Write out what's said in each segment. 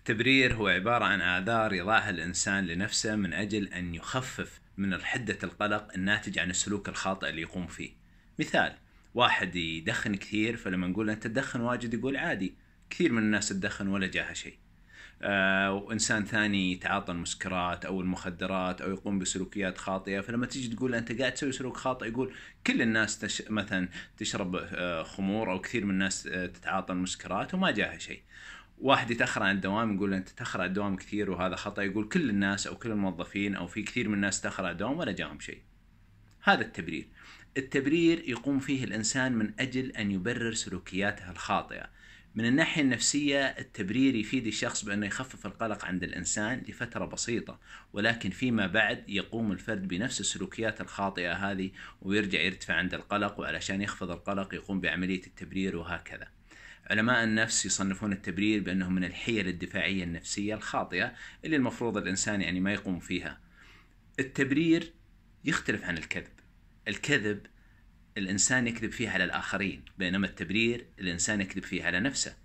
التبرير هو عبارة عن آثار يضعها الإنسان لنفسه من أجل أن يخفف من حدة القلق الناتج عن السلوك الخاطئ اللي يقوم فيه مثال واحد يدخن كثير فلما نقول أنت تدخن واجد يقول عادي كثير من الناس تدخن ولا جاها شيء آه وإنسان ثاني يتعاطى المسكرات أو المخدرات أو يقوم بسلوكيات خاطئة فلما تيجي تقول أنت قاعد تسوي سلوك خاطئ يقول كل الناس تش... مثلا تشرب آه خمور أو كثير من الناس آه تتعاطى المسكرات وما جاها شيء واحد يتاخر عن الدوام يقول له انت تاخر عن الدوام كثير وهذا خطا يقول كل الناس او كل الموظفين او في كثير من الناس تاخر عن الدوام ولا جاهم شيء هذا التبرير التبرير يقوم فيه الانسان من اجل ان يبرر سلوكياته الخاطئه من الناحية النفسية التبرير يفيد الشخص بأنه يخفف القلق عند الإنسان لفترة بسيطة ولكن فيما بعد يقوم الفرد بنفس السلوكيات الخاطئة هذه ويرجع يرتفع عند القلق وعلشان يخفض القلق يقوم بعملية التبرير وهكذا علماء النفس يصنفون التبرير بأنه من الحيل الدفاعية النفسية الخاطئة اللي المفروض الإنسان يعني ما يقوم فيها التبرير يختلف عن الكذب الكذب الإنسان يكذب فيه على الآخرين بينما التبرير الإنسان يكذب فيه على نفسه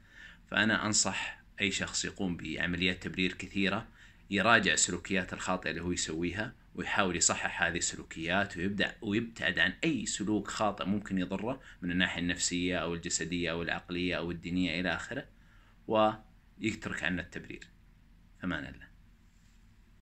فأنا أنصح أي شخص يقوم بعمليات تبرير كثيرة يراجع سلوكيات الخاطئه اللي هو يسويها ويحاول يصحح هذه السلوكيات ويبدا ويبتعد عن اي سلوك خاطئ ممكن يضره من الناحيه النفسيه او الجسديه او العقليه او الدينيه الى اخره ويترك عنه التبرير امان الله